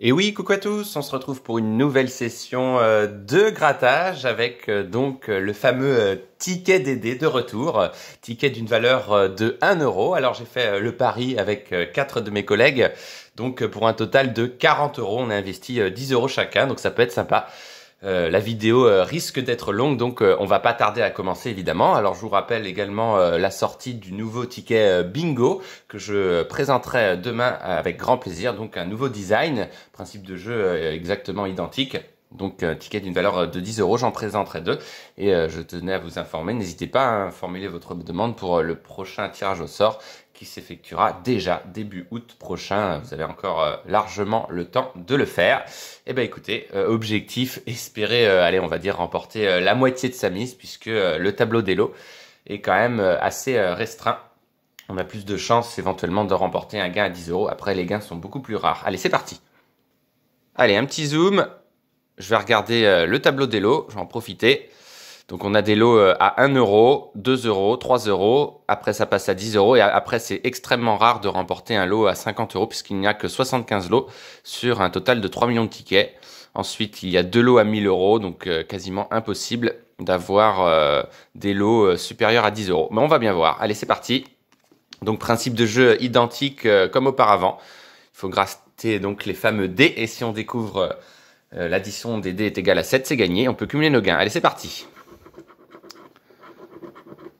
Et oui, coucou à tous, on se retrouve pour une nouvelle session euh, de grattage avec euh, donc euh, le fameux ticket DD de retour, ticket d'une valeur de 1 euro. Alors j'ai fait le pari avec quatre de mes collègues, donc pour un total de 40 euros, on a investi 10 euros chacun, donc ça peut être sympa. Euh, la vidéo euh, risque d'être longue, donc euh, on va pas tarder à commencer évidemment. Alors je vous rappelle également la sortie du nouveau ticket Bingo que je présenterai demain avec grand plaisir. Donc un nouveau design, principe de jeu exactement identique. Donc un ticket d'une valeur euh, de 10 euros, j'en présenterai deux. Et euh, je tenais à vous informer, n'hésitez pas à formuler votre demande pour euh, le prochain tirage au sort qui s'effectuera déjà début août prochain. Vous avez encore largement le temps de le faire. Et eh ben écoutez, objectif, espérer, allez, on va dire remporter la moitié de sa mise puisque le tableau des lots est quand même assez restreint on a plus de chances éventuellement de remporter un gain à 10 euros. Après, les gains sont beaucoup plus rares. Allez, c'est parti. Allez, un petit zoom. Je vais regarder euh, le tableau des lots, je vais en profiter. Donc on a des lots euh, à 1 euro, 2 euros, 3 euros, après ça passe à 10 euros et après c'est extrêmement rare de remporter un lot à 50 euros puisqu'il n'y a que 75 lots sur un total de 3 millions de tickets. Ensuite il y a deux lots à 1000 euros, donc euh, quasiment impossible d'avoir des lots supérieurs à 10 euros. Mais on va bien voir. Allez c'est parti. Donc principe de jeu identique comme auparavant. Il faut gratter donc les fameux dés et si on découvre... Euh, l'addition des dés est égale à 7, c'est gagné. On peut cumuler nos gains. Allez, c'est parti.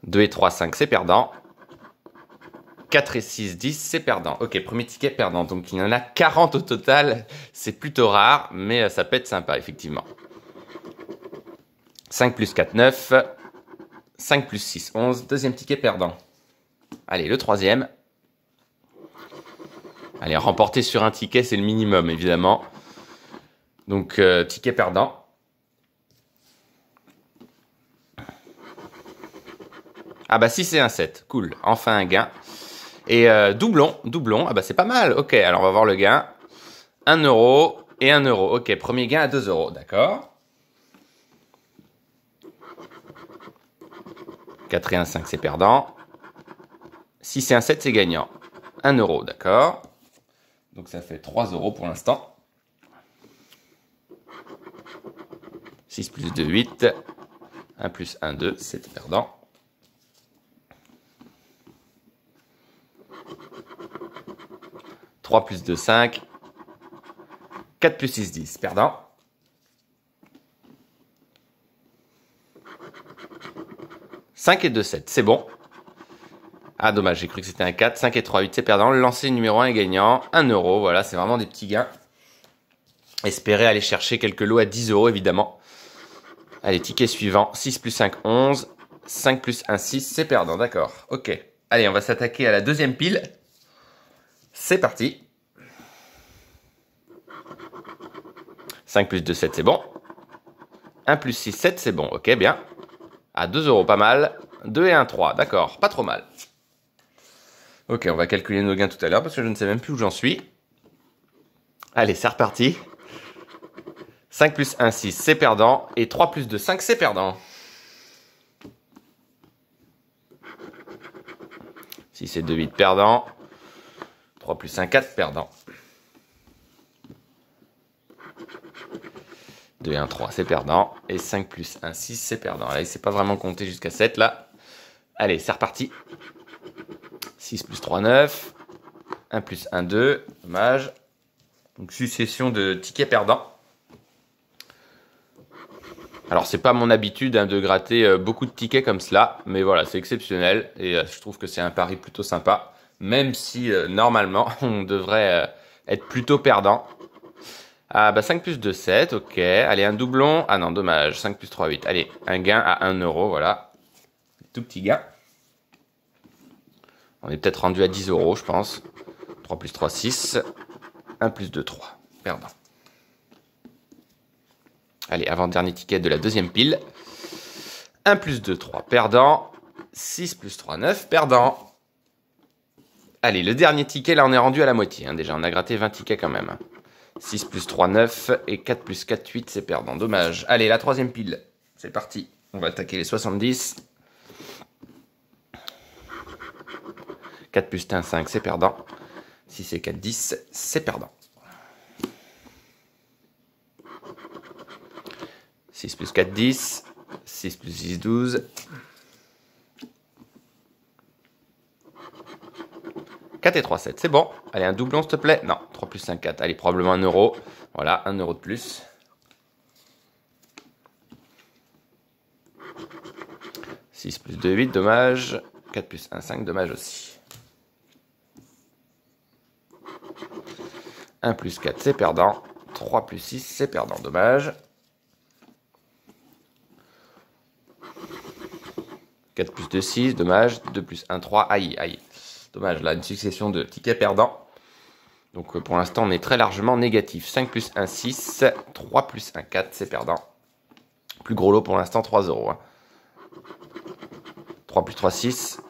2 et 3, 5, c'est perdant. 4 et 6, 10, c'est perdant. Ok, premier ticket perdant. Donc il y en a 40 au total. C'est plutôt rare, mais euh, ça peut être sympa, effectivement. 5 plus 4, 9. 5 plus 6, 11. Deuxième ticket perdant. Allez, le troisième. Allez, remporter sur un ticket, c'est le minimum, évidemment. Donc, euh, ticket perdant. Ah bah si et un 7, cool, enfin un gain. Et euh, doublon, doublon, ah bah c'est pas mal, ok, alors on va voir le gain. 1 euro et 1 euro, ok, premier gain à 2 euros, d'accord. 4 et 1, 5 c'est perdant. 6 et 1, 7 c'est gagnant. 1 euro, d'accord. Donc ça fait 3 euros pour l'instant. 6 plus 2, 8. 1 plus 1, 2, c'est perdant. « 3 plus 2, 5. 4 plus 6, 10. Perdant. 5 et 2, 7. C'est bon. Ah, dommage, j'ai cru que c'était un 4. 5 et 3, 8, c'est perdant. Le lancer numéro 1 est gagnant. 1 euro, voilà, c'est vraiment des petits gains. Espérez aller chercher quelques lots à 10 euros, évidemment. Allez, ticket suivant. 6 plus 5, 11. 5 plus 1, 6, c'est perdant, d'accord. Ok. Allez, on va s'attaquer à la deuxième pile. C'est parti. 5 plus 2, 7, c'est bon. 1 plus 6, 7, c'est bon. Ok, bien. À 2 euros, pas mal. 2 et 1, 3, d'accord. Pas trop mal. Ok, on va calculer nos gains tout à l'heure parce que je ne sais même plus où j'en suis. Allez, c'est reparti. 5 plus 1, 6, c'est perdant. Et 3 plus 2, 5, c'est perdant. 6 c'est 2, 8, perdant. 3 plus 1, 4, perdant. 2 et 1, 3, c'est perdant. Et 5 plus 1, 6, c'est perdant. Là, il ne s'est pas vraiment compté jusqu'à 7, là. Allez, c'est reparti. 6 plus 3, 9. 1 plus 1, 2. Dommage. Donc, succession de tickets perdants. Alors c'est pas mon habitude hein, de gratter euh, beaucoup de tickets comme cela, mais voilà, c'est exceptionnel et euh, je trouve que c'est un pari plutôt sympa, même si euh, normalement on devrait être plutôt perdant. Ah bah 5 plus 2, 7, ok. Allez, un doublon. Ah non, dommage, 5 plus 3, 8. Allez, un gain à 1 euro, voilà. Tout petit gain. On est peut-être rendu à 10 euros, je pense. 3 plus 3, 6. 1 plus 2, 3. Perdant. Allez, avant-dernier ticket de la deuxième pile. 1 plus 2, 3 perdant. 6 plus 3, 9 perdant. Allez, le dernier ticket, là on est rendu à la moitié. Hein, déjà, on a gratté 20 tickets quand même. 6 plus 3, 9. Et 4 plus 4, 8, c'est perdant. Dommage. Allez, la troisième pile. C'est parti. On va attaquer les 70. 4 plus 1, 5, c'est perdant. 6 et 4, 10, c'est perdant. 6 plus 4, 10. 6 plus 6, 12. 4 et 3, 7. C'est bon. Allez, un doublon, s'il te plaît. Non, 3 plus 5, 4. Allez, probablement 1 euro. Voilà, 1 euro de plus. « 6 plus 2, 8, dommage. 4 plus 1, 5, dommage aussi. 1 plus 4, c'est perdant. 3 plus 6, c'est perdant, dommage. 4 plus 2, 6, dommage. 2 plus 1, 3, aïe, aïe. Dommage, là, une succession de tickets perdants. Donc euh, pour l'instant, on est très largement négatif. 5 plus 1, 6. 3 plus 1, 4, c'est perdant. Plus gros lot pour l'instant, 3 euros. 3 hein. plus 3, 6.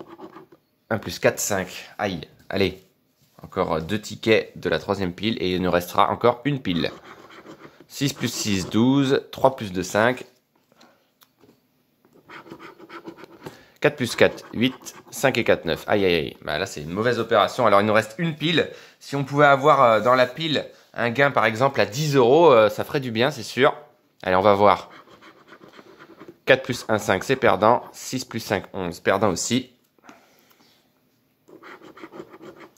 1 plus 4, 5. Aïe, allez. Encore deux tickets de la troisième pile et il nous restera encore une pile. 6 plus 6, 12. 3 plus 2, 5. 4 plus 4, 8, 5 et 4, 9. Aïe, aïe, aïe. Bah, là, c'est une mauvaise opération. Alors, il nous reste une pile. Si on pouvait avoir euh, dans la pile un gain, par exemple, à 10 euros, euh, ça ferait du bien, c'est sûr. Allez, on va voir. 4 plus 1, 5, c'est perdant. 6 plus 5, 11, perdant aussi.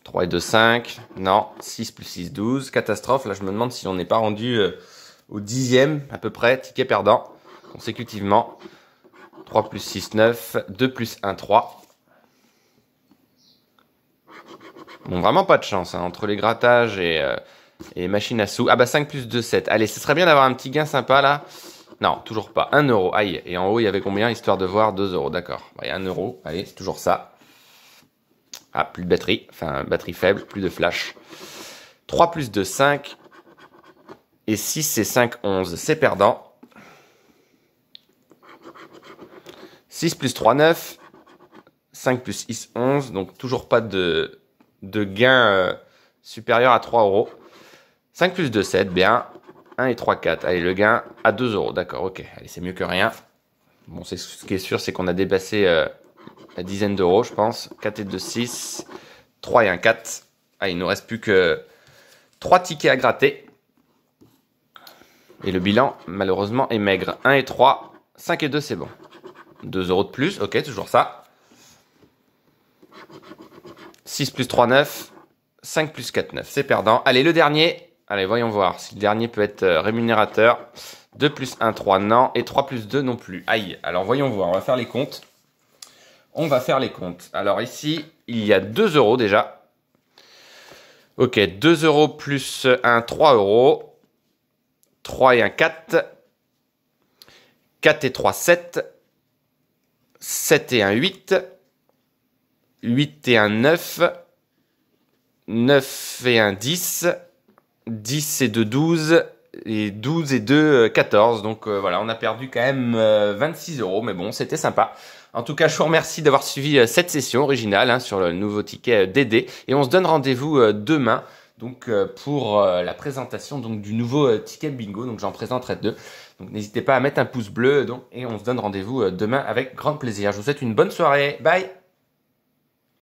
3 et 2, 5. Non. 6 plus 6, 12. Catastrophe. Là, je me demande si on n'est pas rendu euh, au dixième, à peu près, ticket perdant, consécutivement. 3 plus 6, 9. 2 plus 1, 3. Bon, vraiment pas de chance, hein, entre les grattages et, euh, machines à sous. Ah bah 5 plus 2, 7. Allez, ce serait bien d'avoir un petit gain sympa là. Non, toujours pas. 1 euro, aïe. Et en haut, il y avait combien, histoire de voir 2 euros, d'accord. Bah, 1 euro, allez, c'est toujours ça. Ah, plus de batterie, enfin, batterie faible, plus de flash. 3 plus 2, 5. Et 6 c'est 5, 11. C'est perdant. 6 plus 3, 9. 5 plus 6, 11. Donc toujours pas de, de gain euh, supérieur à 3 euros. 5 plus 2, 7. Bien. 1 et 3, 4. Allez, le gain à 2 euros. D'accord, ok. Allez, c'est mieux que rien. Bon, c'est ce qui est sûr, c'est qu'on a dépassé euh, la dizaine d'euros, je pense. 4 et 2, 6. 3 et 1, 4. Ah, il ne nous reste plus que 3 tickets à gratter. Et le bilan, malheureusement, est maigre. 1 et 3, 5 et 2, c'est bon. 2 euros de plus, ok, toujours ça. 6 plus 3, 9. 5 plus 4, 9. C'est perdant. Allez, le dernier. Allez, voyons voir si le dernier peut être euh, rémunérateur. 2 plus 1, 3, non. Et 3 plus 2, non plus. Aïe. Alors, voyons voir. On va faire les comptes. On va faire les comptes. Alors, ici, il y a 2 euros déjà. Ok, 2 euros plus 1, 3 euros. 3 et 1, 4. 4 et 3, 7. 7 et 1 8, 8 et un 9, 9 et un 10, 10 et 2, 12, et 12 et 2, 14. Euh, donc euh, voilà, on a perdu quand même 26 euh, euros, mais bon, c'était sympa. En tout cas, je vous remercie d'avoir suivi cette session originale hein, sur le nouveau ticket DD, et on se donne rendez-vous demain donc pour la présentation du nouveau ticket bingo. Donc j'en présenterai deux. Donc n'hésitez pas à mettre un pouce bleu et on se donne rendez-vous euh, demain avec grand plaisir. Je vous souhaite une bonne soirée. Bye